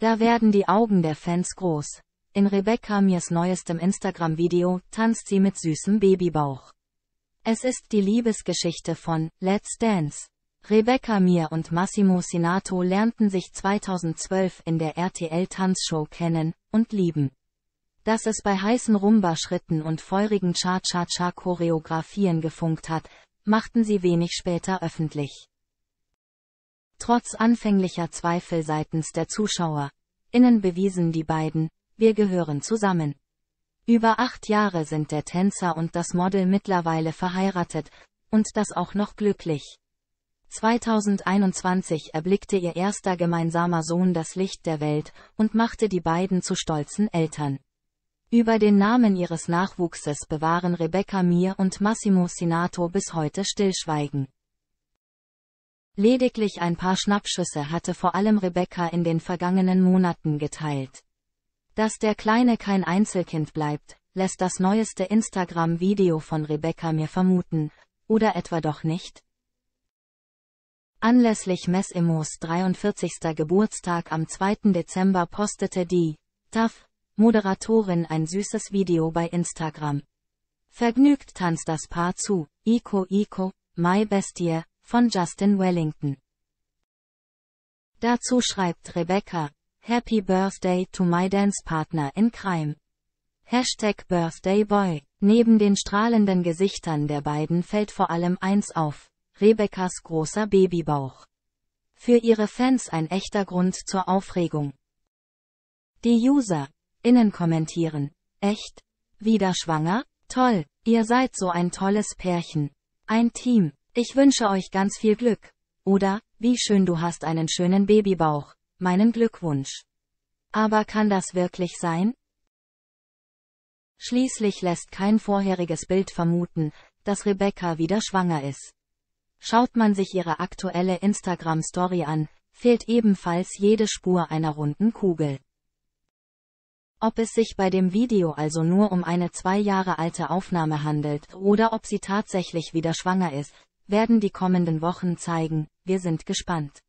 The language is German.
Da werden die Augen der Fans groß. In Rebecca Mirs neuestem Instagram-Video tanzt sie mit süßem Babybauch. Es ist die Liebesgeschichte von Let's Dance. Rebecca Mir und Massimo Sinato lernten sich 2012 in der RTL-Tanzshow kennen und lieben. Dass es bei heißen Rumba-Schritten und feurigen Cha-Cha-Cha-Choreografien gefunkt hat, machten sie wenig später öffentlich. Trotz anfänglicher Zweifel seitens der Zuschauer, innen bewiesen die beiden, wir gehören zusammen. Über acht Jahre sind der Tänzer und das Model mittlerweile verheiratet, und das auch noch glücklich. 2021 erblickte ihr erster gemeinsamer Sohn das Licht der Welt und machte die beiden zu stolzen Eltern. Über den Namen ihres Nachwuchses bewahren Rebecca Mir und Massimo Sinato bis heute Stillschweigen. Lediglich ein paar Schnappschüsse hatte vor allem Rebecca in den vergangenen Monaten geteilt. Dass der Kleine kein Einzelkind bleibt, lässt das neueste Instagram-Video von Rebecca mir vermuten, oder etwa doch nicht? Anlässlich Messimos 43. Geburtstag am 2. Dezember postete die TAF Moderatorin ein süßes Video bei Instagram. Vergnügt tanzt das Paar zu Ico Ico, My Bestie, von Justin Wellington. Dazu schreibt Rebecca, Happy Birthday to my dance partner in crime. Hashtag Birthday Boy. Neben den strahlenden Gesichtern der beiden fällt vor allem eins auf, Rebeccas großer Babybauch. Für ihre Fans ein echter Grund zur Aufregung. Die User, innen kommentieren, echt? Wieder schwanger? Toll, ihr seid so ein tolles Pärchen. Ein Team, ich wünsche euch ganz viel Glück. Oder, wie schön du hast einen schönen Babybauch. Meinen Glückwunsch. Aber kann das wirklich sein? Schließlich lässt kein vorheriges Bild vermuten, dass Rebecca wieder schwanger ist. Schaut man sich ihre aktuelle Instagram-Story an, fehlt ebenfalls jede Spur einer runden Kugel. Ob es sich bei dem Video also nur um eine zwei Jahre alte Aufnahme handelt oder ob sie tatsächlich wieder schwanger ist, werden die kommenden Wochen zeigen, wir sind gespannt.